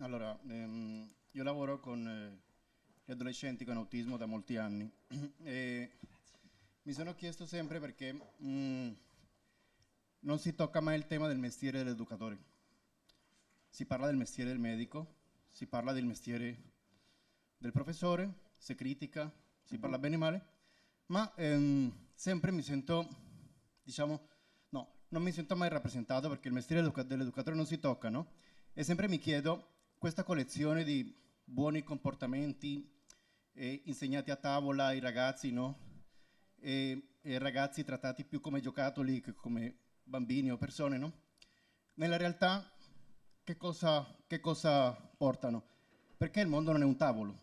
Allora, ehm, io lavoro con eh, gli adolescenti con autismo da molti anni e mi sono chiesto sempre perché mh, mm, non si tocca mai il tema del mestiere dell'educatore. Si parla del mestiere del medico, si parla del mestiere del professore, si critica, si mhm. parla bene o male, ma ehm, sempre mi sento, diciamo, no, non mi sento mai rappresentato perché il mestiere dell'educatore non si tocca, no? E sempre mi chiedo questa collezione di buoni comportamenti eh, insegnati a tavola ai ragazzi, no? E, e, ragazzi trattati più come giocattoli che come bambini o persone, no? Nella realtà che cosa, che cosa portano? Perché il mondo non è un tavolo.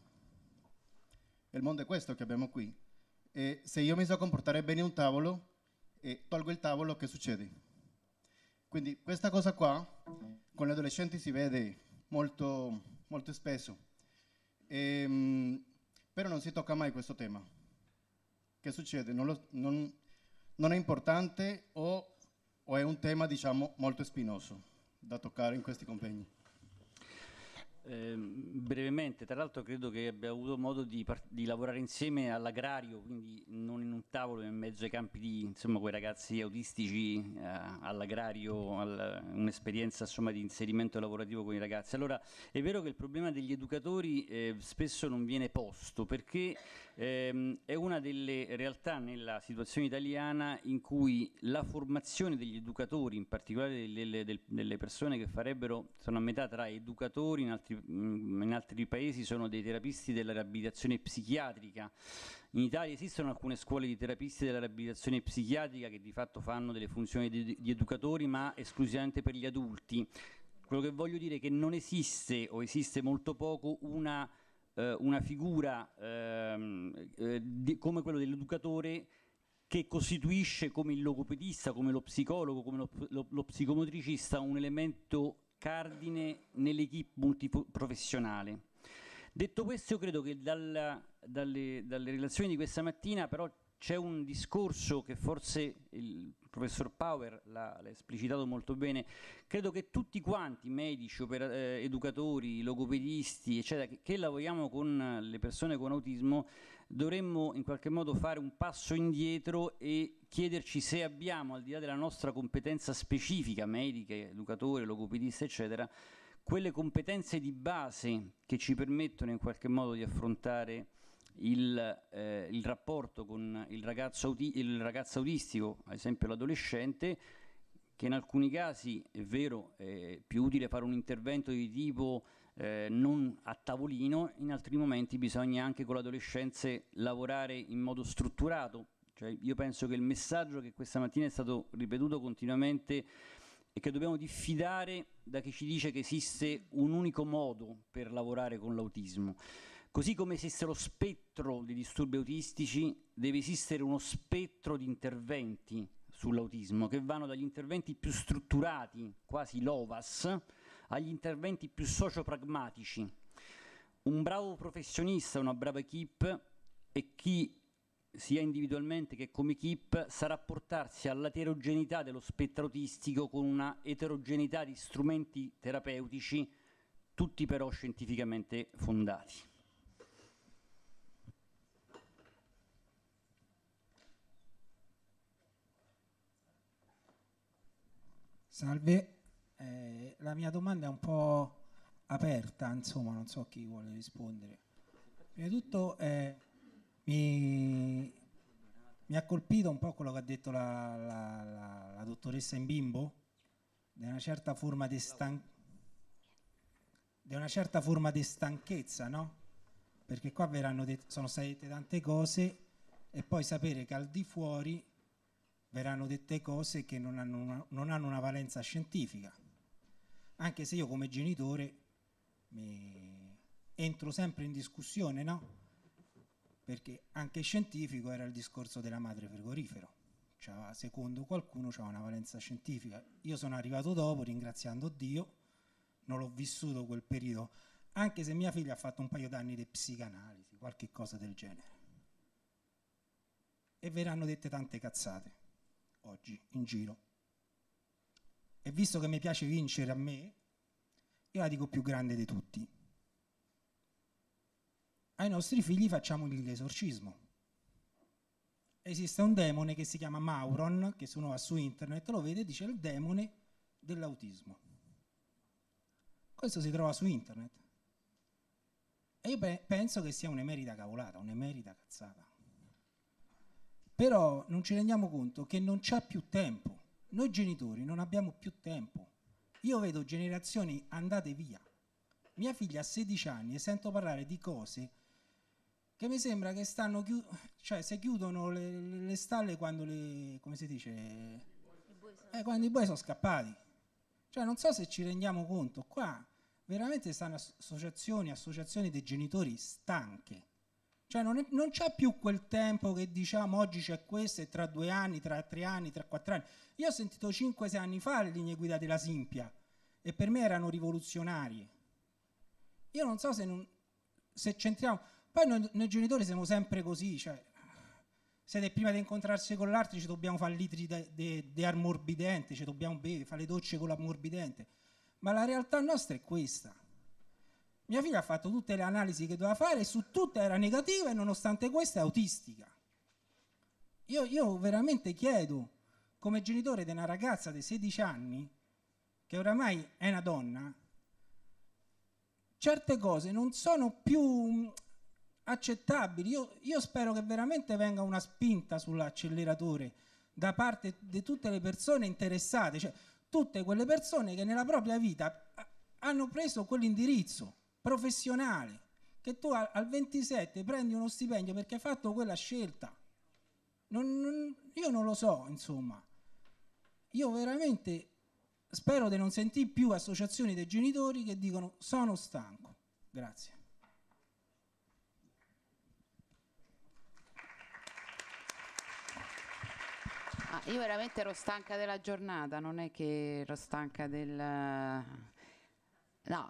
Il mondo è questo che abbiamo qui. E se io mi so comportare bene un tavolo e tolgo il tavolo, che succede? Quindi questa cosa qua con gli adolescenti si vede molto, molto spesso, e, ehm, però non si tocca mai questo tema. Che succede? Non, lo, non, non è importante o, o è un tema diciamo, molto spinoso da toccare in questi convegni? Eh, brevemente, tra l'altro credo che abbia avuto modo di, di lavorare insieme all'agrario, quindi non in un tavolo, ma in mezzo ai campi di insomma, quei ragazzi autistici eh, all'agrario, all un'esperienza di inserimento lavorativo con i ragazzi. Allora è vero che il problema degli educatori eh, spesso non viene posto perché ehm, è una delle realtà nella situazione italiana in cui la formazione degli educatori, in particolare delle, delle persone che farebbero, sono a metà tra educatori in altri altri, mm, in altri paesi sono dei terapisti della riabilitazione psichiatrica. In Italia esistono alcune scuole di terapisti della riabilitazione psichiatrica che di fatto fanno delle funzioni di, di educatori ma esclusivamente per gli adulti. Quello che voglio dire è che non esiste o esiste molto poco una, eh, una figura ehm, eh, di, come quella dell'educatore che costituisce come il logopedista, come lo psicologo, come lo, lo, lo psicomotricista un elemento cardine nell'equipe multiprofessionale. Detto questo, io credo che dalla, dalle, dalle relazioni di questa mattina però c'è un discorso che forse il professor Power l'ha, esplicitato molto bene, credo che tutti quanti, medici, eh, educatori, logopedisti, eccetera, che, che, lavoriamo con le persone con autismo, dovremmo in qualche modo fare un passo indietro e chiederci se abbiamo, al di là della nostra competenza specifica, medica, educatore, logopedista, eccetera, quelle competenze di base che ci permettono in qualche modo di affrontare il, eh, il rapporto con il ragazzo, auti- il ragazzo autistico, ad esempio l'adolescente, che in alcuni casi è vero è più utile fare un intervento di tipo eh, non a tavolino, in altri momenti bisogna anche con l'adolescente lavorare in modo strutturato cioè, io penso che il messaggio che questa mattina è stato ripetuto continuamente è che dobbiamo diffidare da chi ci dice che esiste un unico modo per lavorare con l'autismo. Così come esiste lo spettro di disturbi autistici, deve esistere uno spettro di interventi sull'autismo che vanno dagli interventi più strutturati, quasi l'OVAS, agli interventi più socio-pragmatici. Un bravo professionista, una brava equip è chi sia individualmente che come KIP, sa rapportarsi all'eterogeneità dello spettro autistico con una eterogeneità di strumenti terapeutici, tutti però scientificamente fondati. Salve, eh, la mia domanda è un po' aperta, insomma, non so chi vuole rispondere. Prima di tutto... Eh, mi, mi, ha colpito un po' quello che ha detto la, la, la, la dottoressa in bimbo, di una certa forma di stanchezza di una certa forma di stanchezza, no? Perché qua verranno det- sono state dette tante cose e poi sapere che al di fuori verranno dette cose che non hanno una, non hanno una valenza scientifica. Anche se io come genitore mi entro sempre in discussione, no? perché anche scientifico era il discorso della madre frigorifero. Cioè, secondo qualcuno c'è una valenza scientifica. Io sono arrivato dopo, ringraziando Dio, non l'ho vissuto quel periodo, anche se mia figlia ha fatto un paio d'anni di psicanalisi, qualche cosa del genere. E verranno dette tante cazzate oggi in giro. E visto che mi piace vincere a me, io la dico più grande di tutti ai nostri figli facciamo l'esorcismo. Esiste un demone che si chiama Mauron, che se uno va su internet lo vede, dice il demone dell'autismo. Questo si trova su internet. E io pe penso che sia un'emerita cavolata, un'emerita cazzata. Però non ci rendiamo conto che non c'è più tempo. Noi genitori non abbiamo più tempo. Io vedo generazioni andate via. Mia figlia ha 16 anni e sento parlare di cose che mi sembra che stanno chiud- cioè se chiudono le, le, stalle quando le come si dice eh, quando i buoi sono scappati cioè non so se ci rendiamo conto qua veramente stanno associazioni associazioni dei genitori stanche cioè non, è, non, c'è più quel tempo che diciamo oggi c'è questo e tra due anni, tra tre anni, tra quattro anni. Io ho sentito cinque, sei anni fa le linee guida della Simpia e per me erano rivoluzionarie. Io non so se, non, se centriamo, poi noi, noi genitori siamo sempre così, cioè, siete prima di incontrarsi con l'altro ci dobbiamo fare litri di ammorbidente, ci dobbiamo bere, fare le docce con l'ammorbidente. Ma la realtà nostra è questa. Mia figlia ha fatto tutte le analisi che doveva fare e su tutte era negativa e nonostante questo è autistica. Io, io veramente chiedo, come genitore di una ragazza di 16 anni, che oramai è una donna, certe cose non sono più accettabili. Io, io spero che veramente venga una spinta sull'acceleratore da parte di tutte le persone interessate, cioè tutte quelle persone che nella propria vita hanno preso quell'indirizzo professionale, che tu al 27 prendi uno stipendio perché hai fatto quella scelta. Non, non, io non lo so, insomma. Io veramente spero di non sentire più associazioni dei genitori che dicono sono stanco. Grazie. io veramente ero stanca della giornata, non è che ero stanca del... No,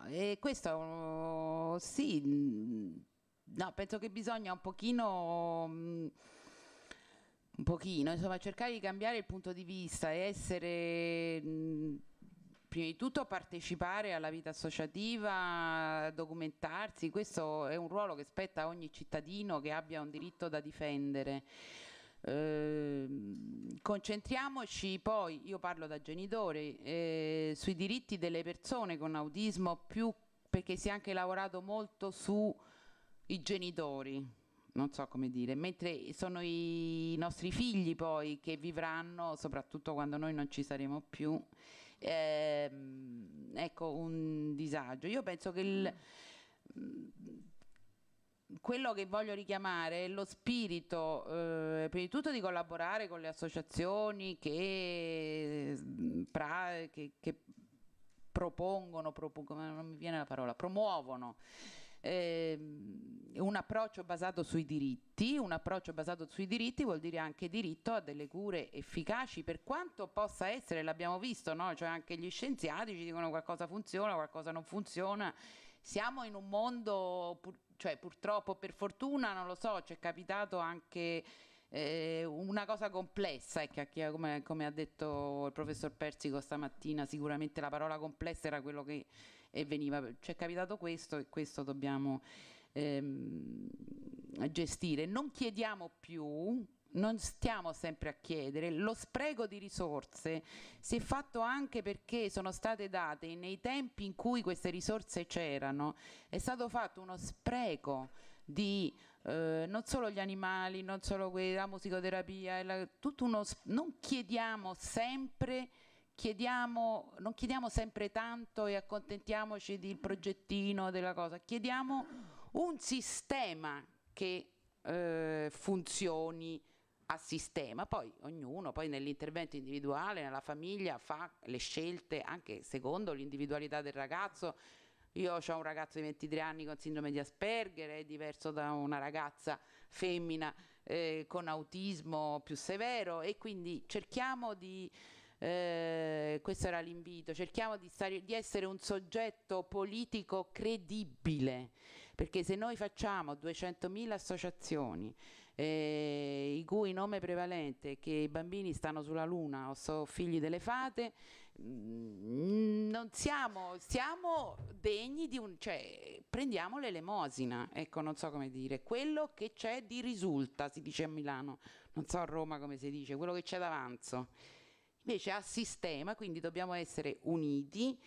e questo sì, no, penso che bisogna un pochino... Mm, un pochino, insomma, cercare di cambiare il punto di vista e essere mm, prima di tutto partecipare alla vita associativa, documentarsi, questo è un ruolo che spetta a ogni cittadino che abbia un diritto da difendere. Ehm, concentriamoci poi, io parlo da genitore, eh, sui diritti delle persone con autismo più perché si è anche lavorato molto sui genitori, non so come dire, mentre sono i nostri figli poi che vivranno, soprattutto quando noi non ci saremo più, eh, ecco un disagio. Io penso che il mm. Mm, quello che voglio richiamare è lo spirito, eh, prima di tutto, di collaborare con le associazioni che, mm, pra, che, che propongono, propongono, non mi viene la parola, promuovono eh, un approccio basato sui diritti, un approccio basato sui diritti vuol dire anche diritto a delle cure efficaci per quanto possa essere, l'abbiamo visto, no? cioè anche gli scienziati ci dicono qualcosa funziona, qualcosa non funziona, siamo in un mondo pur, cioè purtroppo per fortuna non lo so, ci è capitato anche eh, una cosa complessa, ecco, come, come, ha detto il professor Persico stamattina, sicuramente la parola complessa era quello che veniva, ci è capitato questo e questo dobbiamo ehm, gestire. Non chiediamo più non stiamo sempre a chiedere, lo spreco di risorse si è fatto anche perché sono state date nei tempi in cui queste risorse c'erano, è stato fatto uno spreco di eh, non solo gli animali, non solo la musicoterapia, la, tutto uno, non chiediamo sempre Chiediamo, non chiediamo sempre tanto e accontentiamoci del progettino della cosa, chiediamo un sistema che eh, funzioni, a sistema, poi ognuno poi nell'intervento individuale, nella famiglia fa le scelte anche secondo l'individualità del ragazzo. Io ho un ragazzo di 23 anni con sindrome di Asperger, è diverso da una ragazza femmina eh, con autismo più severo e quindi cerchiamo di, eh, questo era l'invito, cerchiamo di, stare, di essere un soggetto politico credibile, perché se noi facciamo 200.000 associazioni, eh, il cui nome prevalente è che i bambini stanno sulla luna o sono figli delle fate, mm, non siamo, siamo, degni di un... cioè prendiamo l'elemosina, ecco non so come dire, quello che c'è di risulta si dice a Milano, non so a Roma come si dice, quello che c'è d'avanzo. Invece a sistema, quindi dobbiamo essere uniti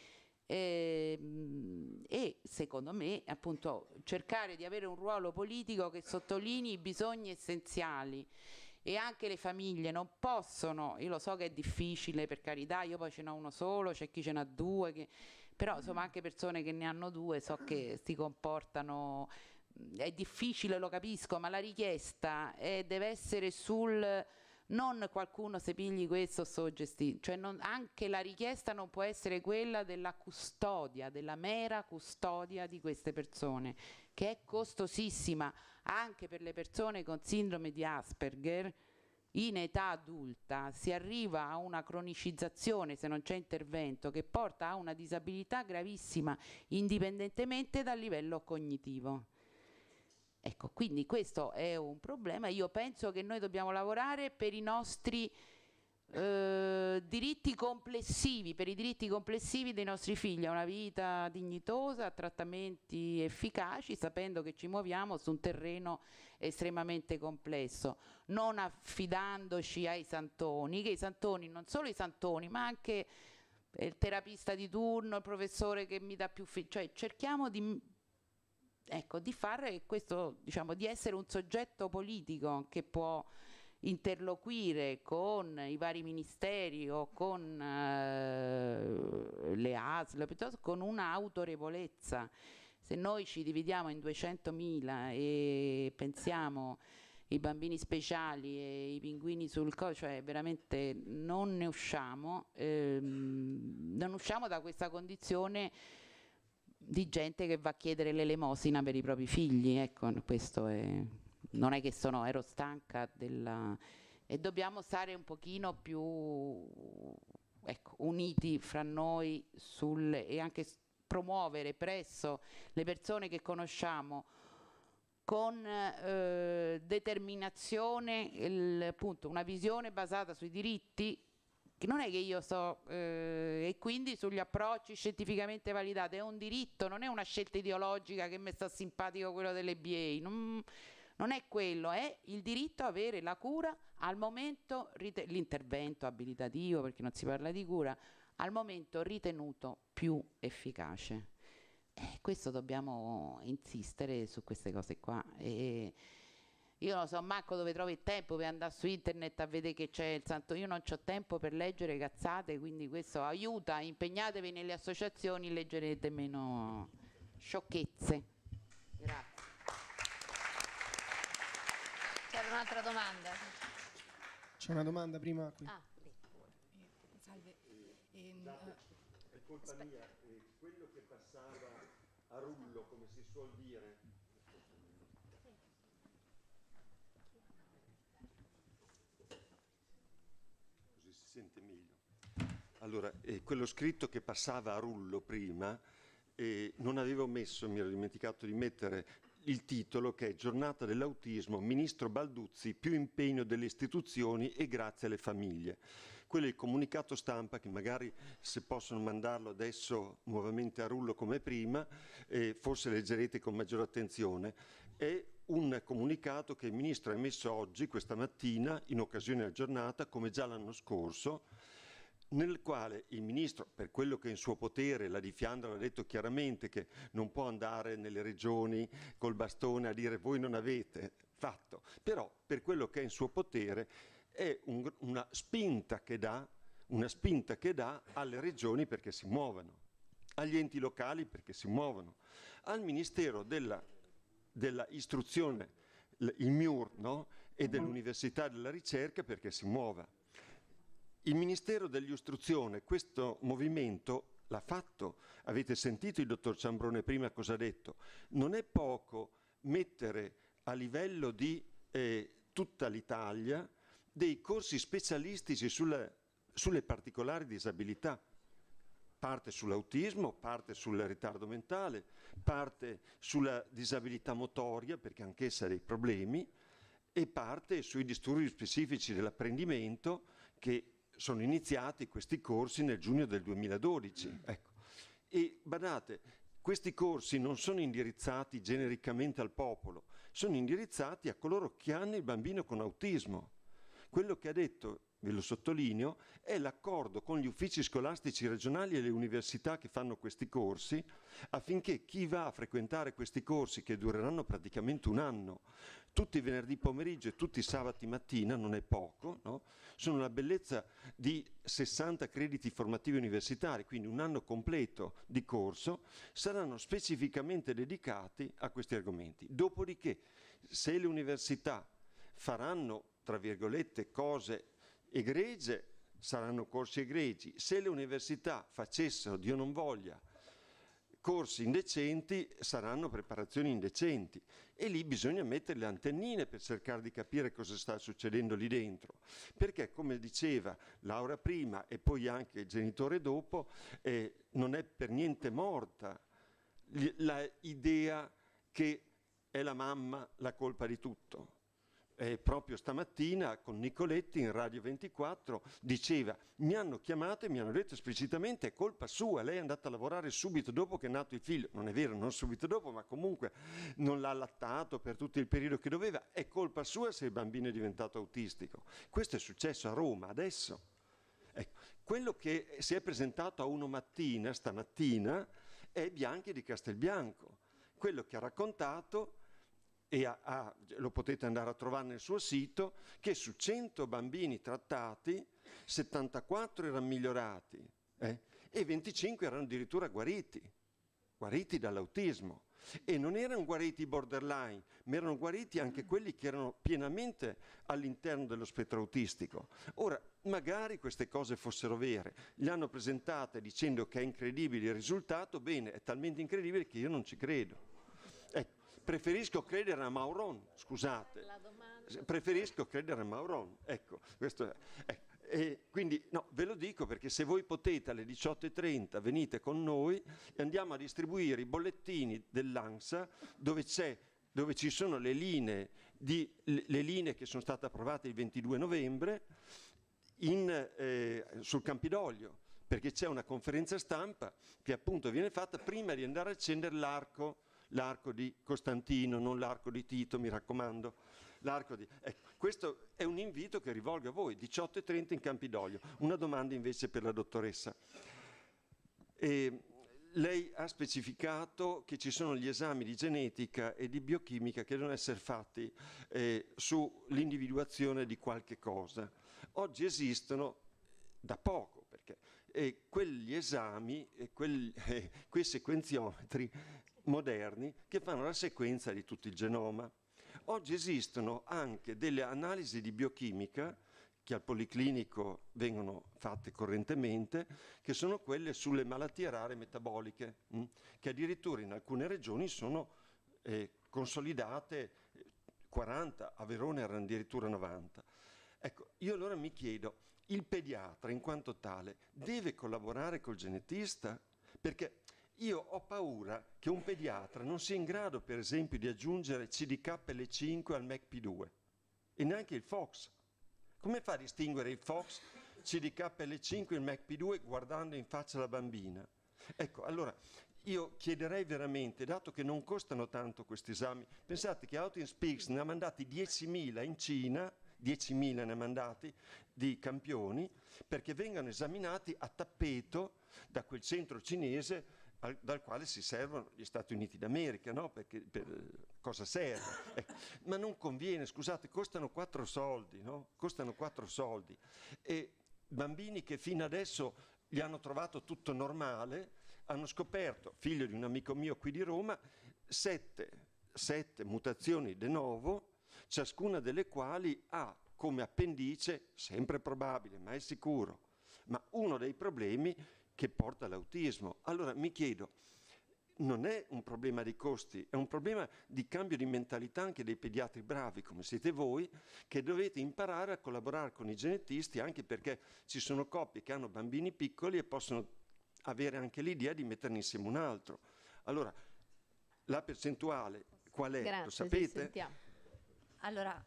e, ehm, e secondo me appunto cercare di avere un ruolo politico che sottolinei i bisogni essenziali e anche le famiglie non possono, io lo so che è difficile per carità, io poi ce n'ho uno solo, c'è chi ce n'ha due, che, però insomma anche persone che ne hanno due so che si comportano, è difficile lo capisco, ma la richiesta è, eh, deve essere sul non qualcuno se pigli questo so gestire, cioè non, anche la richiesta non può essere quella della custodia, della mera custodia di queste persone, che è costosissima anche per le persone con sindrome di Asperger, in età adulta si arriva a una cronicizzazione se non c'è intervento che porta a una disabilità gravissima indipendentemente dal livello cognitivo. Ecco, quindi questo è un problema. Io penso che noi dobbiamo lavorare per i nostri eh, diritti complessivi, per i diritti complessivi dei nostri figli, a una vita dignitosa, a trattamenti efficaci, sapendo che ci muoviamo su un terreno estremamente complesso, non affidandoci ai santoni, che i santoni, non solo i santoni, ma anche il terapista di turno, il professore che mi dà più figli, cioè cerchiamo di ecco, di fare questo, diciamo, di essere un soggetto politico che può interloquire con i vari ministeri o con eh, le ASL, piuttosto con un'autorevolezza. Se noi ci dividiamo in 200.000 e pensiamo i bambini speciali e i pinguini sul coso, cioè veramente non ne usciamo, ehm, non usciamo da questa condizione di gente che va a chiedere l'elemosina per i propri figli, ecco, questo è, non è che sono, ero stanca della, e dobbiamo stare un pochino più ecco, uniti fra noi sul, e anche promuovere presso le persone che conosciamo con eh, determinazione il, appunto, una visione basata sui diritti non è che io so, eh, e quindi sugli approcci scientificamente validati, è un diritto, non è una scelta ideologica che mi sta simpatico quello delle BA, non, non è quello, è il diritto a avere la cura al momento, l'intervento abilitativo, perché non si parla di cura, al momento ritenuto più efficace. E eh, questo dobbiamo insistere su queste cose qua. E, io non so manco dove trovi il tempo per andare su internet a vedere che c'è il santo io non ho tempo per leggere cazzate quindi questo aiuta impegnatevi nelle associazioni leggerete meno sciocchezze grazie c'era un'altra domanda c'è una domanda prima qui ah, salve ehm, eh, è colpa mia eh, quello che passava a rullo come si suol dire Allora, eh, quello scritto che passava a rullo prima, eh, non avevo messo, mi ero dimenticato di mettere il titolo che è Giornata dell'autismo, Ministro Balduzzi, più impegno delle istituzioni e grazie alle famiglie. Quello è il comunicato stampa che magari se possono mandarlo adesso nuovamente a rullo come prima, eh, forse leggerete con maggiore attenzione, è un comunicato che il Ministro ha emesso oggi, questa mattina, in occasione della giornata, come già l'anno scorso, nel quale il ministro, per quello che è in suo potere, la Di Fiandra l'ha detto chiaramente che non può andare nelle regioni col bastone a dire voi non avete fatto, però per quello che è in suo potere è un, una, spinta dà, una spinta che dà alle regioni perché si muovano, agli enti locali perché si muovono, al Ministero della, della Istruzione, il MIUR no? e mm-hmm. dell'Università della Ricerca perché si muova il Ministero dell'Istruzione questo movimento l'ha fatto, avete sentito il dottor Ciambrone prima cosa ha detto, non è poco mettere a livello di eh, tutta l'Italia dei corsi specialistici sulla, sulle particolari disabilità, parte sull'autismo, parte sul ritardo mentale, parte sulla disabilità motoria, perché anch'essa ha dei problemi, e parte sui disturbi specifici dell'apprendimento che sono iniziati questi corsi nel giugno del 2012. Mm. Ecco. E badate, questi corsi non sono indirizzati genericamente al popolo, sono indirizzati a coloro che hanno il bambino con autismo. Quello che ha detto ve lo sottolineo, è l'accordo con gli uffici scolastici regionali e le università che fanno questi corsi affinché chi va a frequentare questi corsi che dureranno praticamente un anno, tutti i venerdì pomeriggio e tutti i sabati mattina, non è poco, no? sono una bellezza di 60 crediti formativi universitari, quindi un anno completo di corso, saranno specificamente dedicati a questi argomenti. Dopodiché, se le università faranno, tra virgolette, cose egregie saranno corsi egregi. Se le università facessero, Dio non voglia, corsi indecenti saranno preparazioni indecenti e lì bisogna mettere le antennine per cercare di capire cosa sta succedendo lì dentro perché come diceva Laura prima e poi anche il genitore dopo eh, non è per niente morta l'idea che è la mamma la colpa di tutto eh, proprio stamattina con Nicoletti in Radio 24 diceva mi hanno chiamato e mi hanno detto esplicitamente è colpa sua, lei è andata a lavorare subito dopo che è nato il figlio, non è vero, non subito dopo, ma comunque non l'ha allattato per tutto il periodo che doveva, è colpa sua se il bambino è diventato autistico. Questo è successo a Roma adesso. Ecco, quello che si è presentato a uno mattina, stamattina, è Bianchi di Castelbianco. Quello che ha raccontato e a, a, lo potete andare a trovare nel suo sito, che su 100 bambini trattati, 74 erano migliorati eh, e 25 erano addirittura guariti, guariti dall'autismo. E non erano guariti borderline, ma erano guariti anche mm. quelli che erano pienamente all'interno dello spettro autistico. Ora, magari queste cose fossero vere, le hanno presentate dicendo che è incredibile il risultato, bene, è talmente incredibile che io non ci credo preferisco credere a Mauron, scusate, preferisco credere a Mauron, ecco, questo è, ecco. E quindi no, ve lo dico perché se voi potete alle 18.30 venite con noi e andiamo a distribuire i bollettini dell'ANSA dove c'è dove ci sono le linee, di, le linee, che sono state approvate il 22 novembre in, eh, sul Campidoglio, perché c'è una conferenza stampa che appunto viene fatta prima di andare a accendere l'arco l'arco di Costantino, non l'arco di Tito, mi raccomando. Di... Ecco, questo è un invito che rivolgo a voi, 18.30 in Campidoglio. Una domanda invece per la dottoressa. E lei ha specificato che ci sono gli esami di genetica e di biochimica che devono essere fatti eh, sull'individuazione di qualche cosa. Oggi esistono da poco, perché eh, quegli esami, eh, quel, eh, quei sequenziometri moderni che fanno la sequenza di tutto il genoma. Oggi esistono anche delle analisi di biochimica che al Policlinico vengono fatte correntemente, che sono quelle sulle malattie rare metaboliche, mm, che addirittura in alcune regioni sono eh, consolidate 40, a Verona erano addirittura 90. Ecco, io allora mi chiedo, il pediatra in quanto tale deve collaborare col genetista? Perché io ho paura che un pediatra non sia in grado, per esempio, di aggiungere CDKL5 al MACP2 e neanche il FOX. Come fa a distinguere il FOX, CDKL5 e il MACP2 guardando in faccia la bambina? Ecco, allora io chiederei veramente, dato che non costano tanto questi esami, pensate che Out in Speaks ne ha mandati 10.000 in Cina, 10.000 ne ha mandati di campioni, perché vengano esaminati a tappeto da quel centro cinese al, dal quale si servono gli Stati Uniti d'America, no? Perché per, cosa serve? Ecco. Ma non conviene, scusate, costano quattro soldi, no? Costano quattro soldi. E bambini che fino adesso gli hanno trovato tutto normale, hanno scoperto, figlio di un amico mio qui di Roma, sette, sette mutazioni de novo, ciascuna delle quali ha come appendice, sempre probabile, ma è sicuro, ma uno dei problemi che porta all'autismo. Allora mi chiedo, non è un problema di costi, è un problema di cambio di mentalità anche dei pediatri bravi come siete voi, che dovete imparare a collaborare con i genetisti anche perché ci sono coppie che hanno bambini piccoli e possono avere anche l'idea di metterne insieme un altro. Allora, la percentuale qual è? Grazie, Lo sapete? Sì, allora,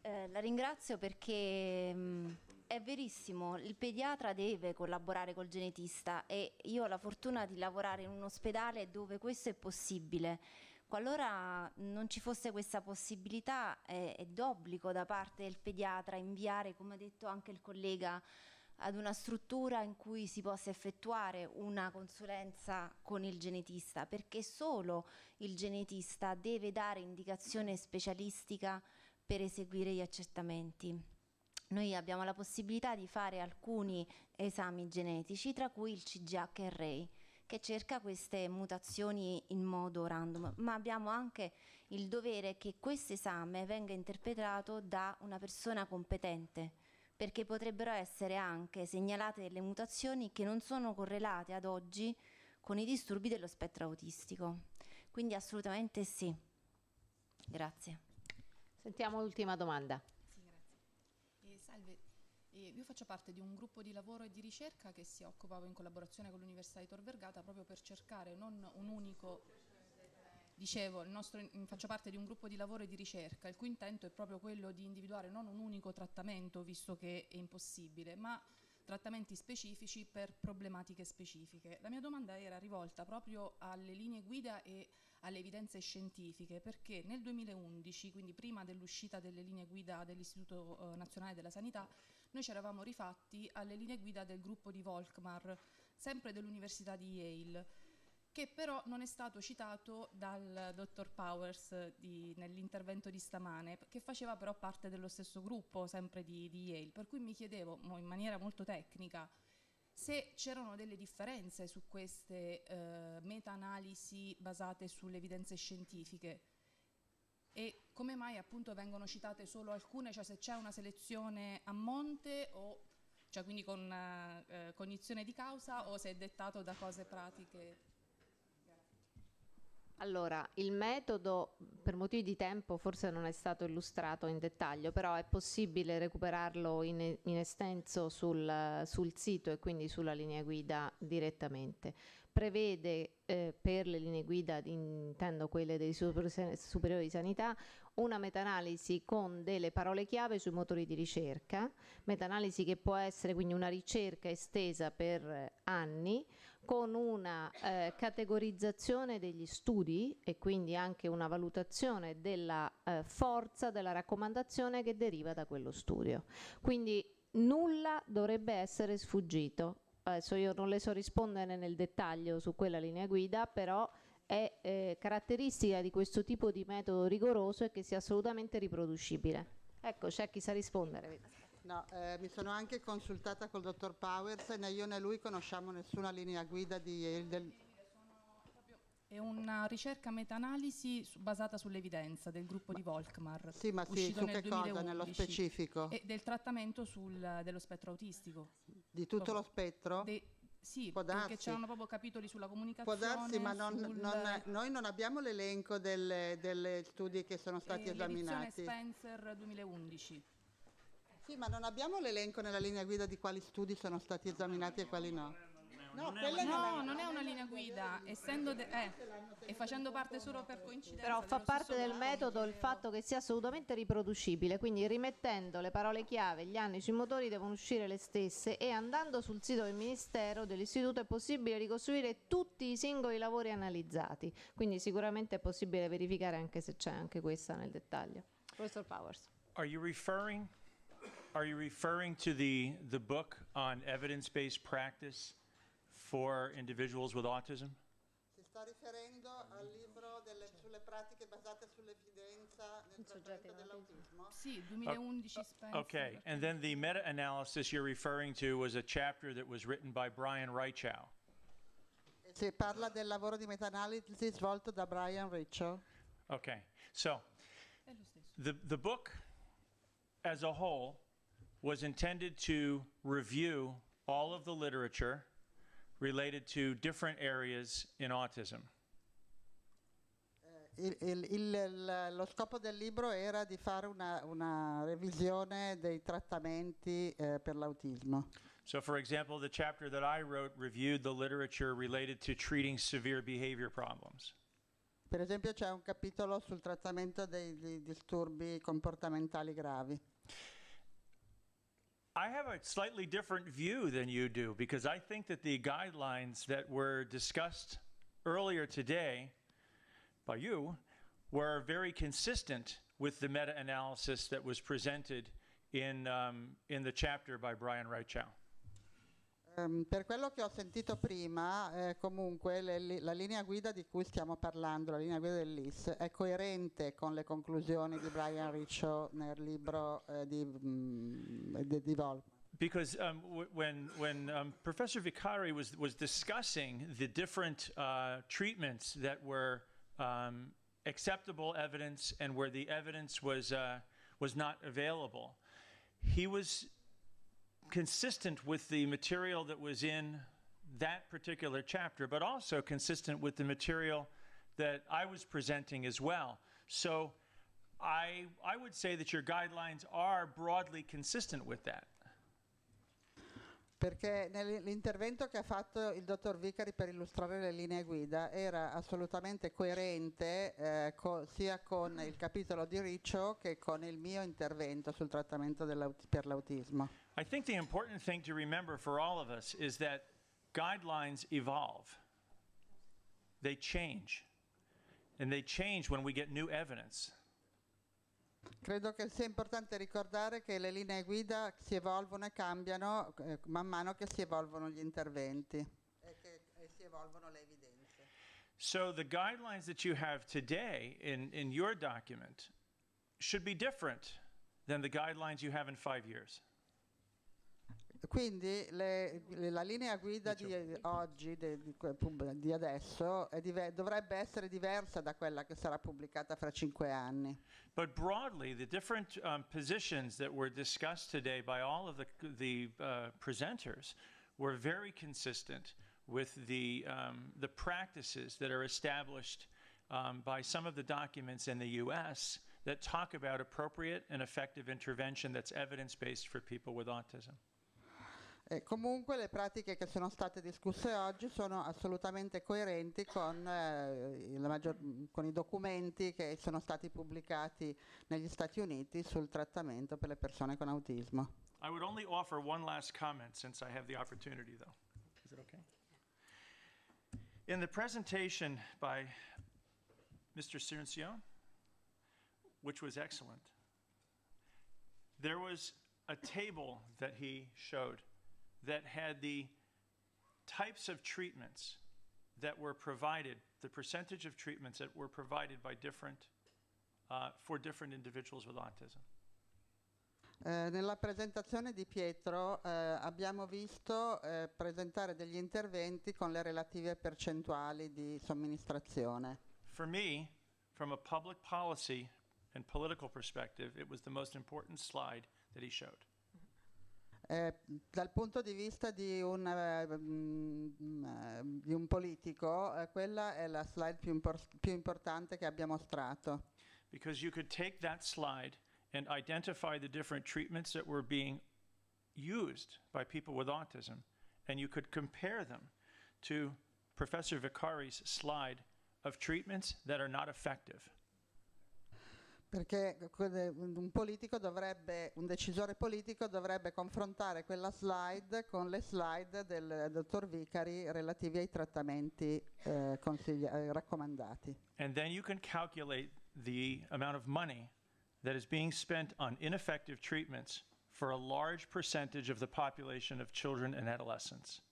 eh, la ringrazio perché... Mh, mm, è verissimo, il pediatra deve collaborare col genetista e io ho la fortuna di lavorare in un ospedale dove questo è possibile. Qualora non ci fosse questa possibilità è, è d'obbligo da parte del pediatra inviare, come ha detto anche il collega, ad una struttura in cui si possa effettuare una consulenza con il genetista, perché solo il genetista deve dare indicazione specialistica per eseguire gli accertamenti. Noi abbiamo la possibilità di fare alcuni esami genetici, tra cui il CGHRI, che cerca queste mutazioni in modo random, ma abbiamo anche il dovere che questo esame venga interpretato da una persona competente, perché potrebbero essere anche segnalate delle mutazioni che non sono correlate ad oggi con i disturbi dello spettro autistico. Quindi assolutamente sì. Grazie. Sentiamo l'ultima domanda io faccio parte di un gruppo di lavoro e di ricerca che si occupava in collaborazione con l'Università di Tor Vergata proprio per cercare non un unico dicevo, nostro, faccio parte di un gruppo di lavoro e di ricerca, il cui intento è proprio quello di individuare non un unico trattamento, visto che è impossibile, ma trattamenti specifici per problematiche specifiche. La mia domanda era rivolta proprio alle linee guida e alle evidenze scientifiche, perché nel 2011, quindi prima dell'uscita delle linee guida dell'Istituto eh, Nazionale della Sanità, noi ci eravamo rifatti alle linee guida del gruppo di Volkmar, sempre dell'Università di Yale, che però non è stato citato dal dottor Powers nell'intervento di stamane, che faceva però parte dello stesso gruppo, sempre di, di Yale, per cui mi chiedevo in maniera molto tecnica se c'erano delle differenze su queste eh, meta-analisi basate sulle evidenze scientifiche e come mai appunto vengono citate solo alcune, cioè se c'è una selezione a monte o cioè quindi con eh, cognizione di causa o se è dettato da cose pratiche? Allora, il metodo per motivi di tempo forse non è stato illustrato in dettaglio, però è possibile recuperarlo in, in estenso sul, sul sito e quindi sulla linea guida direttamente prevede eh, per le linee guida, intendo quelle dei superiori di sanità, una meta-analisi con delle parole chiave sui motori di ricerca, meta-analisi che può essere quindi una ricerca estesa per anni, con una eh, categorizzazione degli studi e quindi anche una valutazione della eh, forza della raccomandazione che deriva da quello studio. Quindi nulla dovrebbe essere sfuggito adesso io non le so rispondere nel dettaglio su quella linea guida, però è eh, caratteristica di questo tipo di metodo rigoroso e che sia assolutamente riproducibile. Ecco, c'è chi sa rispondere. No, eh, mi sono anche consultata col dottor Powers, né io né lui conosciamo nessuna linea guida di, del, è una ricerca meta-analisi su, basata sull'evidenza del gruppo ma, di Volkmar. Sì, ma sì, su che 2011, cosa nello specifico? E del trattamento sul, dello spettro autistico. Di tutto lo spettro? De, sì, Può perché c'erano proprio capitoli sulla comunicazione. Può darsi, ma non, sul... non, noi non abbiamo l'elenco delle, delle studi che sono eh, stati eh, esaminati. Spencer 2011. Sì, ma non abbiamo l'elenco nella linea guida di quali studi sono stati esaminati e quali no. No, non, è una, no, non è una linea guida, essendo de- eh, e facendo parte solo per coincidenza. Però fa parte del metodo il fatto che sia assolutamente riproducibile, quindi rimettendo le parole chiave, gli anni sui motori devono uscire le stesse e andando sul sito del Ministero dell'Istituto è possibile ricostruire tutti i singoli lavori analizzati, quindi sicuramente è possibile verificare anche se c'è anche questa nel dettaglio. Professor Powers. Are you referring, are you referring to the, the book on evidence-based practice? for individuals with autism? Si sta riferendo al libro delle, sulle pratiche basate sull'evidenza nel trattamento dell'autismo? Sì, 2011 Spencer. Okay, and then the meta-analysis you're referring to was a chapter that was written by Brian Reichow. Si parla del lavoro di meta-analisi svolto da Brian Reichow. Okay, so the, the book as a whole was intended to review all of the literature related to different areas in autism. Eh, il, il, il, lo scopo del libro era di fare una, una revisione dei trattamenti eh, per l'autismo. So for example, the chapter that I wrote reviewed the literature related to treating severe behavior problems. Per esempio c'è un capitolo sul trattamento dei, dei disturbi comportamentali gravi. I have a slightly different view than you do because I think that the guidelines that were discussed earlier today by you were very consistent with the meta-analysis that was presented in, um, in the chapter by Brian Reichow. Ehm, per quello che ho sentito prima, eh, comunque le, la linea guida di cui stiamo parlando, la linea guida dell'IS, è coerente con le conclusioni di Brian Riccio nel libro eh, di, mh, mm, di, di Volpe. because um, when when um, Professor Vicari was was discussing the different uh, treatments that were um, acceptable evidence and where the evidence was uh, was not available, he was consistent with the material that was in that particular chapter, but also consistent with the material that I was presenting as well. So I, I would say that your guidelines are broadly consistent with that. perché nell'intervento che ha fatto il dottor Vicari per illustrare le linee guida era assolutamente coerente eh, co sia con il capitolo di Riccio che con il mio intervento sul trattamento per l'autismo. I think the important thing to remember for all of us is that guidelines evolve, they change, and they change when we get new evidence. Credo che sia importante ricordare che le linee guida si evolvono e cambiano eh, man mano che si evolvono gli interventi e che e si evolvono le evidenze. So the guidelines that you have today in, in your document should be different than the guidelines you have in five years. Quindi le, la linea guida di oggi, di, di adesso, diver- dovrebbe essere diversa da quella che sarà pubblicata fra cinque anni. But broadly, the different um, positions that were discussed today by all of the, the uh, presenters were very consistent with the, um, the practices that are established um, by some of the documents in the U.S. that talk about appropriate and effective intervention that's evidence-based for people with autism. Eh, comunque le pratiche che sono state discusse oggi sono assolutamente coerenti con, eh, maggior, con, i documenti che sono stati pubblicati negli Stati Uniti sul trattamento per le persone con autismo. I would only offer one last comment since I have the opportunity though. Is it okay? In the presentation by Mr. Cirincione, which was excellent, there was a table that he showed that had the types of treatments that were provided, the percentage of treatments that were provided by different, uh, for different individuals with autism. Eh, nella presentazione di Pietro eh, abbiamo visto eh, presentare degli interventi con le relative percentuali di somministrazione. For me, from a public policy and political perspective, it was the most important slide that he showed. Eh, dal punto di vista di un, eh, mm, eh, di un politico, eh, quella è la slide più, impor più, importante che abbia mostrato. Because you could take that slide and identify the different treatments that were being used by people with autism, and you could compare them to Professor Vicari's slide of treatments that are not effective perché un, politico dovrebbe, un decisore politico dovrebbe confrontare quella slide con le slide del dottor Vicari relativi ai trattamenti eh, eh, raccomandati. And then you can calculate the amount of money that is being spent on ineffective treatments for a large percentage of the population of children and adolescents.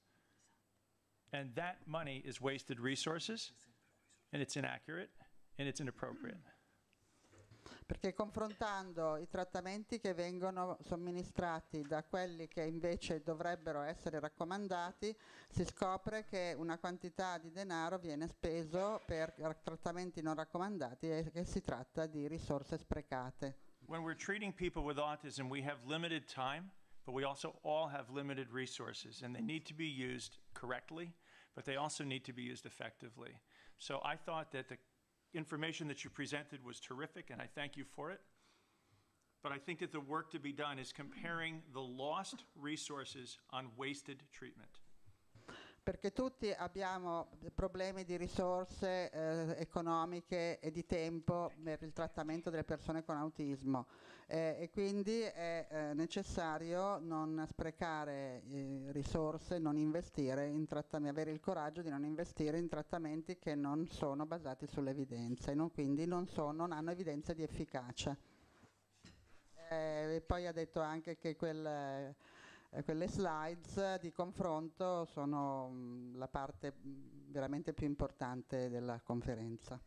And that money is wasted resources and it's inaccurate and it's inappropriate perché confrontando i trattamenti che vengono somministrati da quelli che invece dovrebbero essere raccomandati si scopre che una quantità di denaro viene speso per trattamenti non raccomandati e che si tratta di risorse sprecate. When we're treating people with autism we have limited time but we also all have limited resources and they need to be used correctly but they also need to be used effectively. So I thought that the information that you presented was terrific, and I thank you for it. But I think that the work to be done is comparing the lost resources on wasted treatment. perché tutti abbiamo problemi di risorse eh, economiche e di tempo per il trattamento delle persone con autismo eh, e quindi è eh, necessario non sprecare eh, risorse, non investire in trattamenti, avere il coraggio di non investire in trattamenti che non sono basati sull'evidenza e non, quindi non, so, non hanno evidenza di efficacia. Eh, poi ha detto anche che quel eh, quelle slides di confronto sono mm, la parte mm, veramente più importante della conferenza.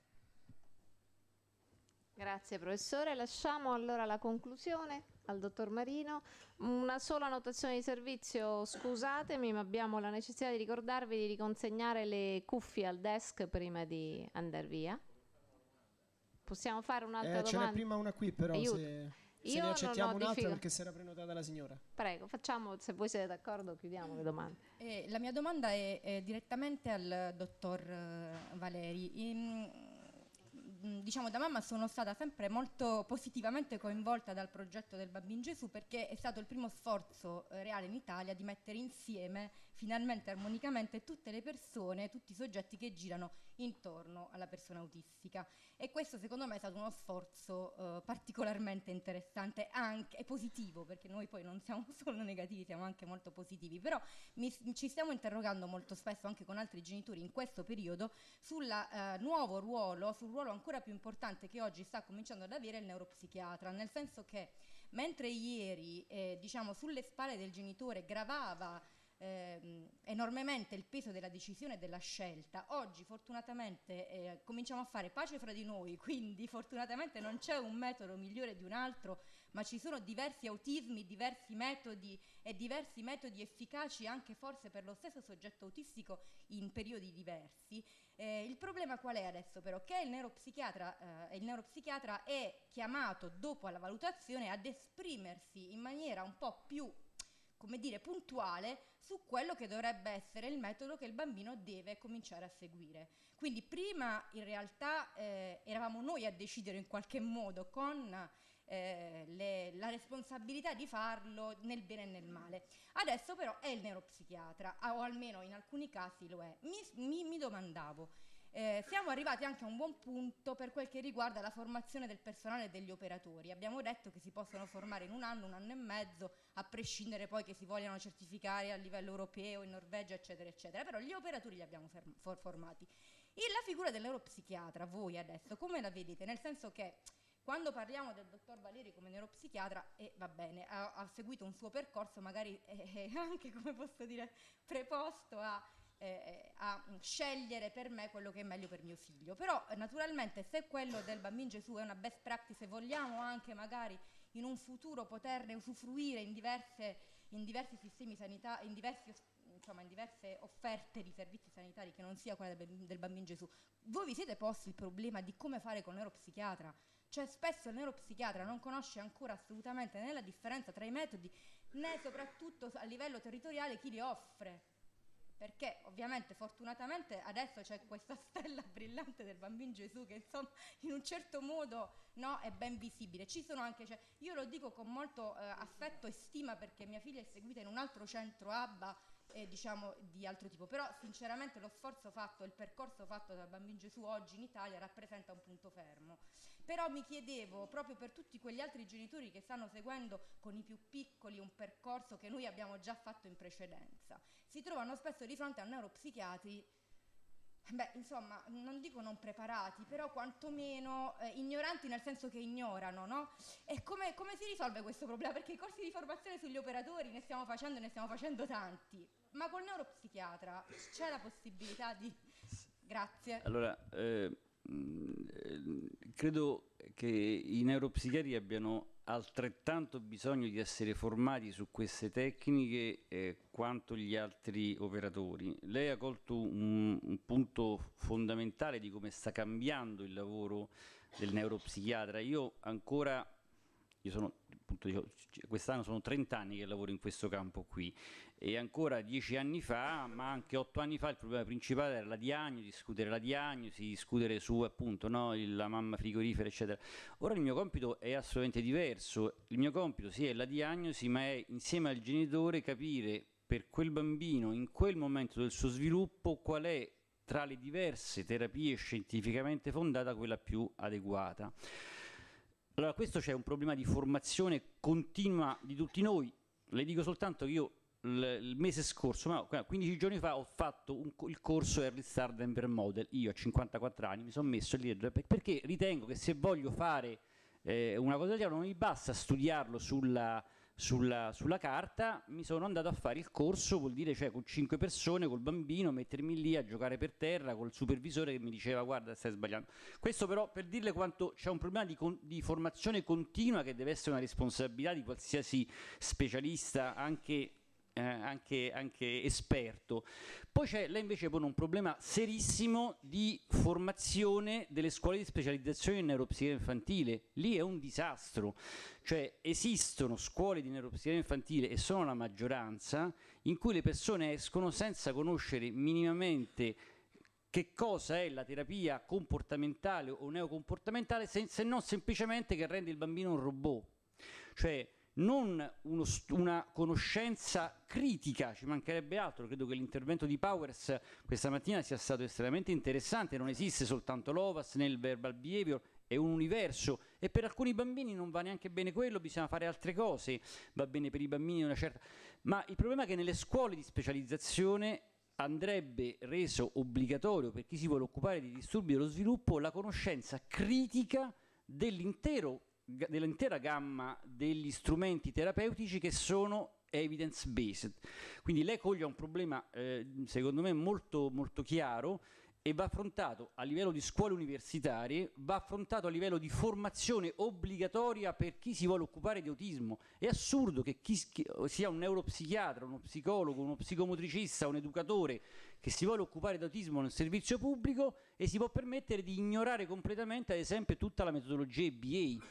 Grazie professore, lasciamo allora la conclusione al dottor Marino. Una sola notazione di servizio, scusatemi ma abbiamo la necessità di ricordarvi di riconsegnare le cuffie al desk prima di andare via. Possiamo fare un'altra eh, domanda? Ce n'è prima una qui però. Aiuto. Se... Io se ne accettiamo un'altra diffic... perché si era prenotata la signora. Prego, facciamo, se voi siete d'accordo, chiudiamo le domande. Eh, la mia domanda è, è direttamente al dottor eh, Valeri. In ehm, diciamo da mamma sono stata sempre molto positivamente coinvolta dal progetto del Bambino Gesù perché è stato il primo sforzo eh, reale in Italia di mettere insieme finalmente armonicamente tutte le persone, tutti i soggetti che girano intorno alla persona autistica e questo secondo me è stato uno sforzo eh, particolarmente interessante e positivo perché noi poi non siamo solo negativi, siamo anche molto positivi, però mi, ci stiamo interrogando molto spesso anche con altri genitori in questo periodo sul eh, nuovo ruolo, sul ruolo ancora figura più importante che oggi sta cominciando ad avere è il neuropsichiatra, nel senso che mentre ieri eh, diciamo, sulle spalle del genitore gravava eh, enormemente il peso della decisione e della scelta. Oggi fortunatamente eh, cominciamo a fare pace fra di noi, quindi fortunatamente non c'è un metodo migliore di un altro, ma ci sono diversi autismi, diversi metodi e diversi metodi efficaci anche forse per lo stesso soggetto autistico in periodi diversi eh, il problema qual è adesso però? Che il neuropsichiatra, eh, il neuropsichiatra è chiamato dopo la valutazione ad esprimersi in maniera un po' più come dire, puntuale su quello che dovrebbe essere il metodo che il bambino deve cominciare a seguire. Quindi prima in realtà eh, eravamo noi a decidere in qualche modo con eh, le, la responsabilità di farlo nel bene e nel male. Adesso però è il neuropsichiatra, o almeno in alcuni casi lo è. Mi, mi, mi domandavo, eh, siamo arrivati anche a un buon punto per quel che riguarda la formazione del personale e degli operatori. Abbiamo detto che si possono formare in un anno, un anno e mezzo, a prescindere poi che si vogliano certificare a livello europeo, in Norvegia, eccetera, eccetera. Però gli operatori li abbiamo formati. E la figura dell'europsichiatra, voi adesso, come la vedete? Nel senso che quando parliamo del dottor Valeri come neuropsichiatra, eh, va bene, ha, ha, seguito un suo percorso magari eh, eh, anche, come posso dire, preposto a, eh, eh, a, scegliere per me quello che è meglio per mio figlio. Però eh, naturalmente se quello del bambino Gesù è una best practice e vogliamo anche magari in un futuro poterne usufruire in, diverse, in diversi sistemi sanitari, in diversi insomma, in diverse offerte di servizi sanitari che non sia quella del, bambino Gesù, voi vi siete posti il problema di come fare con il psichiatra? Cioè spesso il neuropsichiatra non conosce ancora assolutamente né la differenza tra i metodi né soprattutto a livello territoriale chi li offre. Perché ovviamente fortunatamente adesso c'è questa stella brillante del bambino Gesù che insomma in un certo modo no, è ben visibile. Ci sono anche, cioè, io lo dico con molto eh, affetto e stima perché mia figlia è seguita in un altro centro ABBA eh, diciamo di altro tipo, però sinceramente lo sforzo fatto, il percorso fatto dal bambino Gesù oggi in Italia rappresenta un punto fermo però mi chiedevo proprio per tutti quegli altri genitori che stanno seguendo con i più piccoli un percorso che noi abbiamo già fatto in precedenza, si trovano spesso di fronte a neuropsichiatri Beh, insomma, non dico non preparati, però quantomeno eh, ignoranti nel senso che ignorano, no? E come, come, si risolve questo problema? Perché i corsi di formazione sugli operatori ne stiamo facendo e ne stiamo facendo tanti, ma col neuropsichiatra c'è la possibilità di... Grazie. Allora, eh Mm, eh, credo che i neuropsichiatri abbiano altrettanto bisogno di essere formati su queste tecniche eh, quanto gli altri operatori. Lei ha colto un, un, punto fondamentale di come sta cambiando il lavoro del neuropsichiatra. Io ancora, io sono, quest'anno sono 30 anni che lavoro in questo campo qui e ancora dieci anni fa, ma anche otto anni fa, il problema principale era la diagnosi, discutere la diagnosi, discutere su appunto no, la mamma frigorifera, eccetera. Ora il mio compito è assolutamente diverso, il mio compito sì è la diagnosi, ma è insieme al genitore capire per quel bambino in quel momento del suo sviluppo qual è tra le diverse terapie scientificamente fondata quella più adeguata. Allora questo c'è un problema di formazione continua di tutti noi, le dico soltanto che io il mese scorso, no, 15 giorni fa, ho fatto un, il corso Early Star Denver Model. Io a 54 anni mi sono messo lì perché ritengo che se voglio fare eh, una cosa del genere non mi basta studiarlo sulla, sulla, sulla, carta. Mi sono andato a fare il corso, vuol dire cioè con 5 persone, col bambino, mettermi lì a giocare per terra col supervisore che mi diceva guarda stai sbagliando. Questo però per dirle quanto c'è un problema di, con, di formazione continua che deve essere una responsabilità di qualsiasi specialista anche eh, anche, anche, esperto. Poi c'è, lei invece pone un problema serissimo di formazione delle scuole di specializzazione in neuropsichiatria infantile. Lì è un disastro, cioè esistono scuole di neuropsichiatria infantile e sono la maggioranza in cui le persone escono senza conoscere minimamente che cosa è la terapia comportamentale o neocomportamentale se, se non semplicemente che rende il bambino un robot. Cioè, non uno, una conoscenza critica, ci mancherebbe altro, credo che l'intervento di Powers questa mattina sia stato estremamente interessante, non esiste soltanto l'OVAS nel verbal behavior, è un universo e per alcuni bambini non va neanche bene quello, bisogna fare altre cose, va bene per i bambini una certa... Ma il problema è che nelle scuole di specializzazione andrebbe reso obbligatorio per chi si vuole occupare di disturbi dello sviluppo la conoscenza critica dell'intero dell'intera gamma degli strumenti terapeutici che sono evidence based. Quindi lei coglie un problema eh, secondo me molto, molto chiaro e va affrontato a livello di scuole universitarie, va affrontato a livello di formazione obbligatoria per chi si vuole occupare di autismo. È assurdo che chi sia un neuropsichiatra, uno psicologo, uno psicomotricista, un educatore che si vuole occupare di autismo nel servizio pubblico e si può permettere di ignorare completamente ad esempio tutta la metodologia EBA.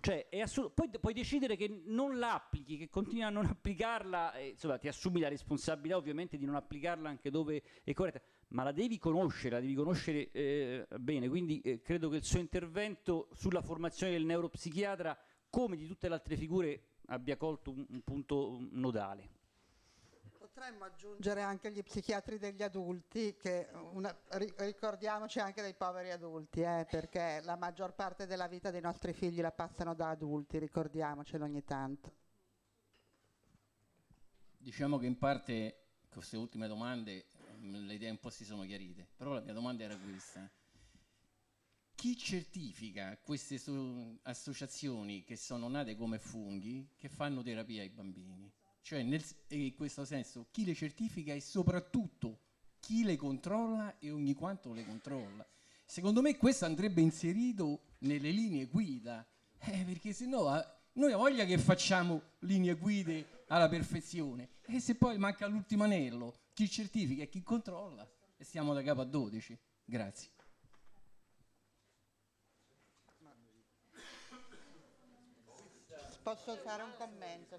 Cioè, è assurdo. Poi puoi decidere che non la applichi, che continui a non applicarla, e, eh, insomma ti assumi la responsabilità ovviamente di non applicarla anche dove è corretta ma la devi conoscere, la devi conoscere eh, bene, quindi eh, credo che il suo intervento sulla formazione del neuropsichiatra, come di tutte le altre figure, abbia colto un, un punto nodale. Potremmo aggiungere anche gli psichiatri degli adulti, che una, ricordiamoci anche dei poveri adulti, eh, perché la maggior parte della vita dei nostri figli la passano da adulti, ricordiamocelo ogni tanto. Diciamo che in parte queste ultime domande Mm, le idee un po' si sono chiarite, però la mia domanda era questa. Chi certifica queste so associazioni che sono nate come funghi che fanno terapia ai bambini? Cioè nel, in questo senso chi le certifica e soprattutto chi le controlla e ogni quanto le controlla? Secondo me questo andrebbe inserito nelle linee guida, eh, perché se no ah, noi ha voglia che facciamo linee guide alla perfezione e se poi manca l'ultimo anello chi certifica e chi controlla e siamo da capo a 12. Grazie. posso fare un commento?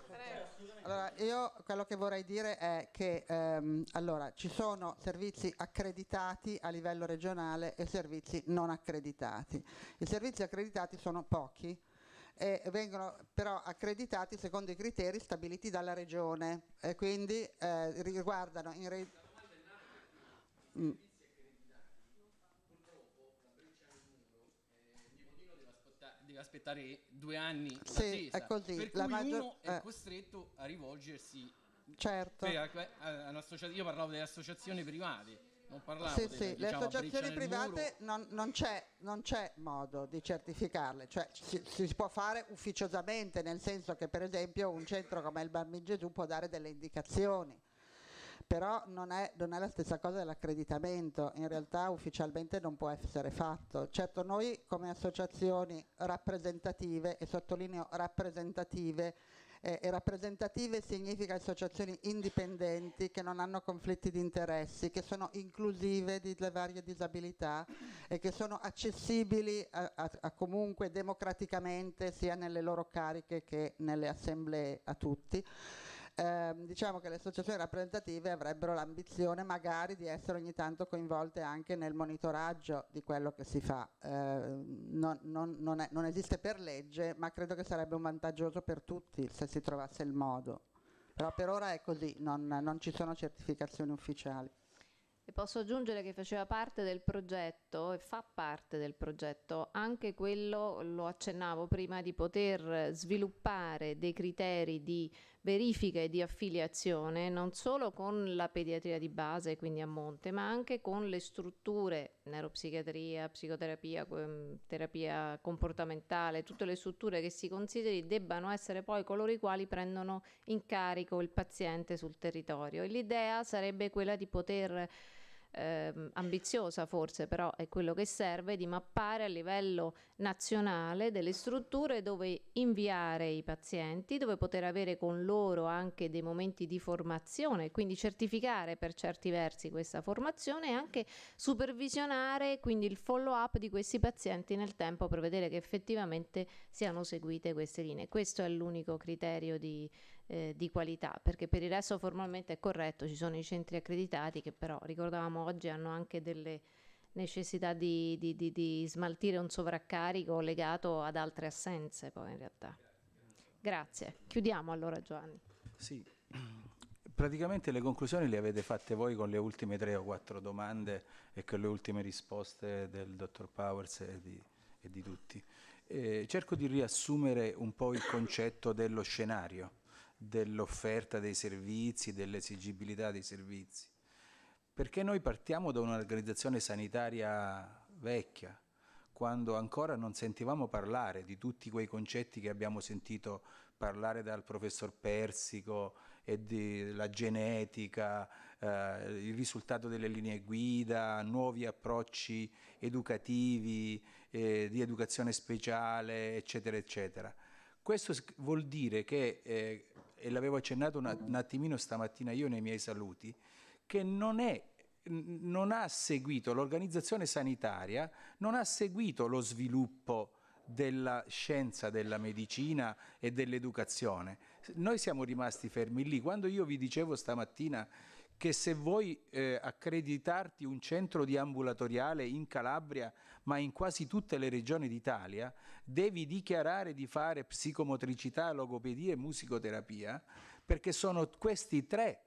Allora, io quello che vorrei dire è che ehm, allora, ci sono servizi accreditati a livello regionale e servizi non accreditati. I servizi accreditati sono pochi, e vengono però accreditati secondo i criteri stabiliti dalla regione e quindi eh, riguardano in re... Mm. deve aspettare due anni sì, è così. per cui maggior... uno è eh. costretto a rivolgersi certo. a, a, a io parlavo delle associazioni private non parlavo sì, delle, sì, diciamo, le associazioni private non, non, c'è, non, c'è, modo di certificarle, cioè si, si, può fare ufficiosamente, nel senso che per esempio un centro come il Bambino Gesù può dare delle indicazioni, però non è, non è, la stessa cosa dell'accreditamento, in realtà ufficialmente non può essere fatto. Certo noi come associazioni rappresentative, e sottolineo rappresentative, eh, e eh, rappresentative significa associazioni indipendenti che non hanno conflitti di interessi, che sono inclusive delle varie disabilità e che sono accessibili a, a, a comunque democraticamente sia nelle loro cariche che nelle assemblee a tutti eh, diciamo che le associazioni rappresentative avrebbero l'ambizione magari di essere ogni tanto coinvolte anche nel monitoraggio di quello che si fa. Eh, non, non, non, è, non esiste per legge, ma credo che sarebbe un vantaggioso per tutti se si trovasse il modo. Però per ora è così, non, non ci sono certificazioni ufficiali. E posso aggiungere che faceva parte del progetto e fa parte del progetto anche quello, lo accennavo prima, di poter sviluppare dei criteri di verifiche di affiliazione non solo con la pediatria di base, quindi a monte, ma anche con le strutture, neuropsichiatria, psicoterapia, ehm, terapia comportamentale, tutte le strutture che si consideri debbano essere poi coloro i quali prendono in carico il paziente sul territorio. E l'idea sarebbe quella di poter eh, ambiziosa forse, però è quello che serve, di mappare a livello nazionale delle strutture dove inviare i pazienti, dove poter avere con loro anche dei momenti di formazione, quindi certificare per certi versi questa formazione e anche supervisionare quindi il follow up di questi pazienti nel tempo per vedere che effettivamente siano seguite queste linee. Questo è l'unico criterio di eh, di qualità, perché per il resto formalmente è corretto, ci sono i centri accreditati che però, ricordavamo oggi, hanno anche delle necessità di, di, di, di smaltire un sovraccarico legato ad altre assenze poi in realtà. Grazie. Chiudiamo allora Giovanni. Sì, praticamente le conclusioni le avete fatte voi con le ultime tre o quattro domande e con le ultime risposte del dottor Powers e di, e di tutti. Eh, cerco di riassumere un po' il concetto dello scenario dell'offerta dei servizi, dell'esigibilità dei servizi. Perché noi partiamo da un'organizzazione sanitaria vecchia, quando ancora non sentivamo parlare di tutti quei concetti che abbiamo sentito parlare dal professor Persico e della genetica, eh, il risultato delle linee guida, nuovi approcci educativi, eh, di educazione speciale, eccetera, eccetera. Questo vuol dire che eh, e l'avevo accennato un, un attimino stamattina io nei miei saluti, che non è non ha seguito, l'organizzazione sanitaria non ha seguito lo sviluppo della scienza, della medicina e dell'educazione. Noi siamo rimasti fermi lì. Quando io vi dicevo stamattina che se vuoi eh, accreditarti un centro di ambulatoriale in Calabria, ma in quasi tutte le regioni d'Italia, devi dichiarare di fare psicomotricità, logopedia e musicoterapia, perché sono questi tre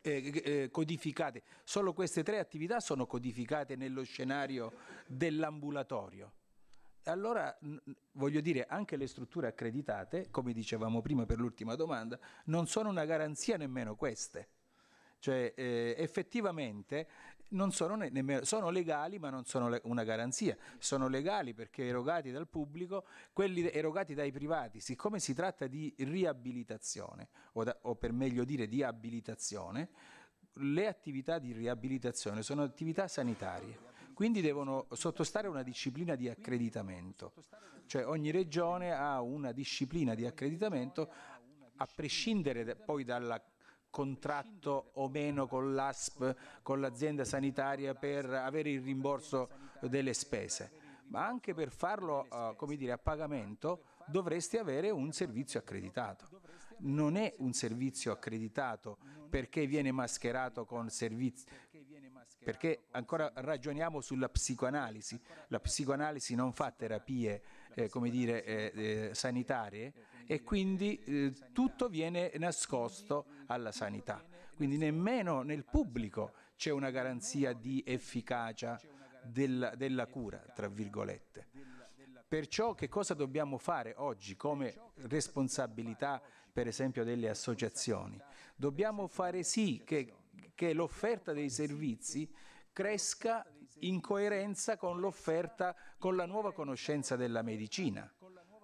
eh, eh codificate, solo queste tre attività sono codificate nello scenario dell'ambulatorio. Allora, voglio dire, anche le strutture accreditate, come dicevamo prima per l'ultima domanda, non sono una garanzia nemmeno queste. Cioè, eh, effettivamente non sono, ne- nemmeno, sono legali ma non sono le- una garanzia, sono legali perché erogati dal pubblico, quelli erogati dai privati, siccome si tratta di riabilitazione o, da- o per meglio dire di abilitazione, le attività di riabilitazione sono attività sanitarie, quindi devono sottostare a una disciplina di accreditamento, cioè ogni regione ha una disciplina di accreditamento a prescindere poi dalla contratto o meno con l'ASP, con l'azienda sanitaria per avere il rimborso delle spese ma anche per farlo uh, dire, a pagamento dovresti avere un servizio accreditato. Non è un servizio accreditato perché viene mascherato con, perché ancora ragioniamo sulla psicoanalisi, la psicoanalisi non fa terapie eh, dire, eh, eh, sanitarie eh, e quindi eh, tutto viene nascosto alla sanità, quindi nemmeno nel pubblico c'è una garanzia di efficacia della, della cura, tra virgolette. Perciò che cosa dobbiamo fare oggi come responsabilità per esempio delle associazioni? Dobbiamo fare sì che che l'offerta dei servizi cresca in coerenza con l'offerta, con la nuova conoscenza della medicina.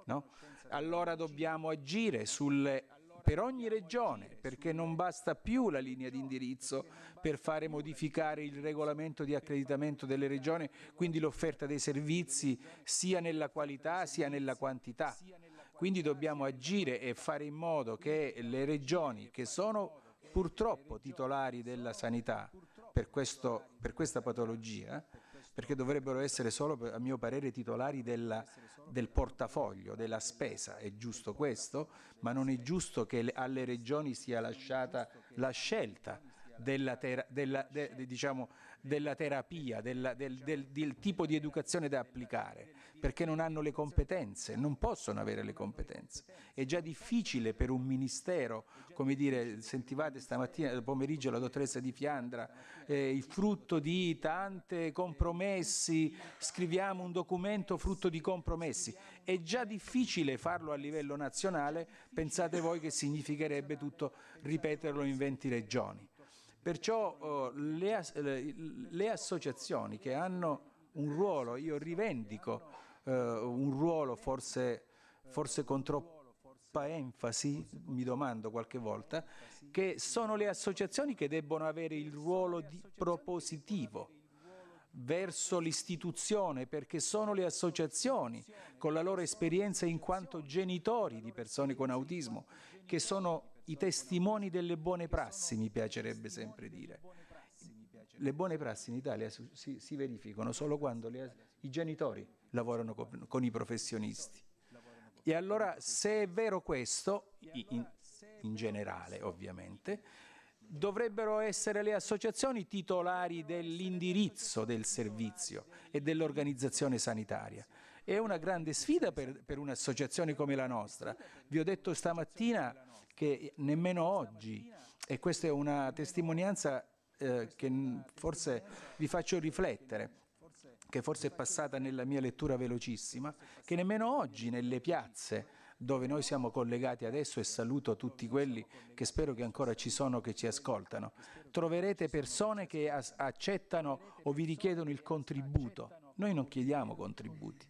No? Allora dobbiamo agire sulle, per ogni regione, perché non basta più la linea di indirizzo per fare modificare il regolamento di accreditamento delle regioni, quindi l'offerta dei servizi sia nella qualità sia nella quantità. Quindi dobbiamo agire e fare in modo che le regioni che sono purtroppo titolari della sanità per, questo, per questa patologia, perché dovrebbero essere solo, a mio parere, titolari della, del portafoglio, della spesa. È giusto questo, ma non è giusto che alle regioni sia lasciata la scelta della, tera, della, de, diciamo, della terapia, della, del, del, del tipo di educazione da applicare perché non hanno le competenze, non possono avere le competenze. È già difficile per un ministero, come dire, sentivate stamattina, pomeriggio la dottoressa di Fiandra, eh, il frutto di tante compromessi, scriviamo un documento frutto di compromessi. È già difficile farlo a livello nazionale, pensate voi che significherebbe tutto ripeterlo in 20 regioni. Perciò eh, le, le, associazioni che hanno un ruolo, io rivendico eh, un ruolo forse, forse con troppa enfasi, mi domando qualche volta, che sono le associazioni che debbono avere il ruolo di propositivo verso l'istituzione, perché sono le associazioni, con la loro esperienza in quanto genitori di persone con autismo, che sono i testimoni delle buone prassi, mi piacerebbe sempre dire. Le buone prassi in Italia si, si verificano solo quando le, i genitori lavorano con, con i professionisti. E allora se è vero questo, in, in generale ovviamente, dovrebbero essere le associazioni titolari dell'indirizzo del servizio e dell'organizzazione sanitaria. È una grande sfida per, per un'associazione come la nostra. Vi ho detto stamattina che nemmeno oggi, e questa è una testimonianza eh, che forse vi faccio riflettere, che forse è passata nella mia lettura velocissima, che nemmeno oggi nelle piazze dove noi siamo collegati adesso e saluto tutti quelli che spero che ancora ci sono, che ci ascoltano, troverete persone che accettano o vi richiedono il contributo. Noi non chiediamo contributi.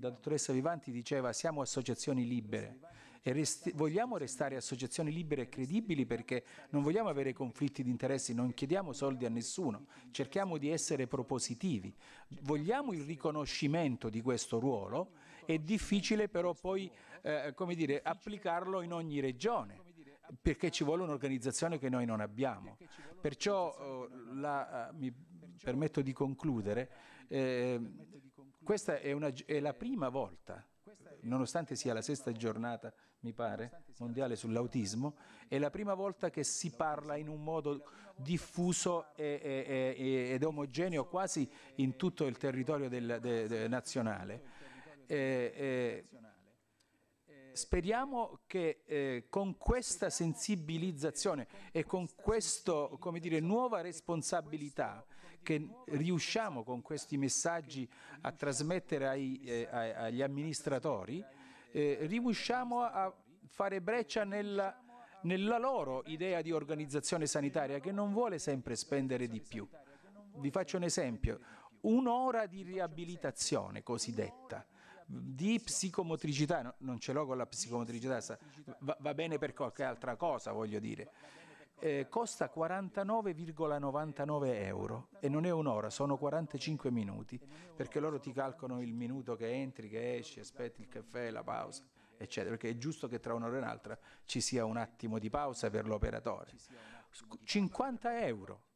La dottoressa Vivanti diceva siamo associazioni libere, resti vogliamo restare associazioni libere e credibili perché non vogliamo avere conflitti di interessi, non chiediamo soldi a nessuno, cerchiamo di essere propositivi. Vogliamo il riconoscimento di questo ruolo, è difficile però poi eh, dire, applicarlo in ogni regione perché ci vuole un'organizzazione che noi non abbiamo. Perciò eh, la, eh, mi permetto di concludere, eh, questa è, una, è la prima volta, nonostante sia la sesta giornata mi pare, mondiale sull'autismo, è la prima volta che si parla in un modo diffuso e, e, e, ed omogeneo quasi in tutto il territorio del, de, de, nazionale. Eh, eh, speriamo che eh, con questa sensibilizzazione e con questa nuova responsabilità che riusciamo con questi messaggi a trasmettere ai, eh, agli amministratori, eh, riusciamo a fare breccia nella, nella loro idea di organizzazione sanitaria che non vuole sempre spendere di più. Vi faccio un esempio, un'ora di riabilitazione cosiddetta di psicomotricità, non ce l'ho con la psicomotricità, va bene per qualche altra cosa voglio dire, eh, costa 49,99 euro e non è un'ora, sono 45 minuti, perché loro ti calcolano il minuto che entri, che esci, aspetti il caffè, la pausa, eccetera, perché è giusto che tra un'ora e un'altra ci sia un attimo di pausa per l'operatore. 50 euro.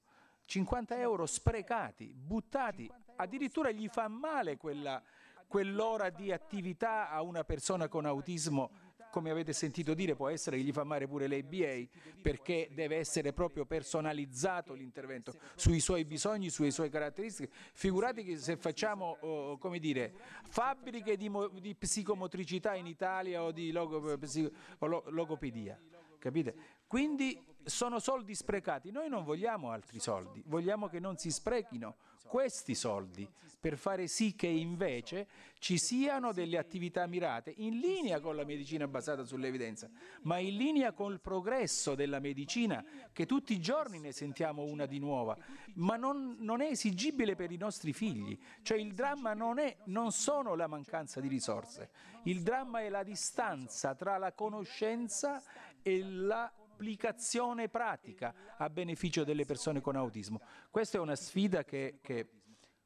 50 euro sprecati, buttati, addirittura gli fa male quella, quell'ora di attività a una persona con autismo come avete sentito dire, può essere che gli fa male pure l'ABA, perché deve essere proprio personalizzato l'intervento sui suoi bisogni, sulle sue caratteristiche. Figuratevi se facciamo, oh, come dire, fabbriche di, di, psicomotricità in Italia o di logo, eh, psico, o lo, logopedia, capite? Quindi sono soldi sprecati. Noi non vogliamo altri soldi, vogliamo che non si sprechino questi soldi per fare sì che invece ci siano delle attività mirate in linea con la medicina basata sull'evidenza, ma in linea col progresso della medicina, che tutti i giorni ne sentiamo una di nuova, ma non, non è esigibile per i nostri figli. Cioè il dramma non, è, non sono la mancanza di risorse, il dramma è la distanza tra la conoscenza e la un'applicazione pratica a beneficio delle persone con autismo. Questa è una sfida che, che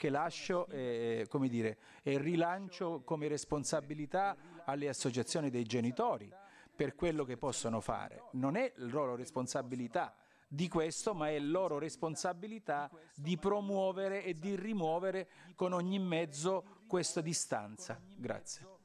che lascio eh, dire, e rilancio come responsabilità alle associazioni dei genitori per quello che possono fare. Non è loro responsabilità di questo, ma è loro responsabilità di promuovere e di rimuovere con ogni mezzo questa distanza. Grazie.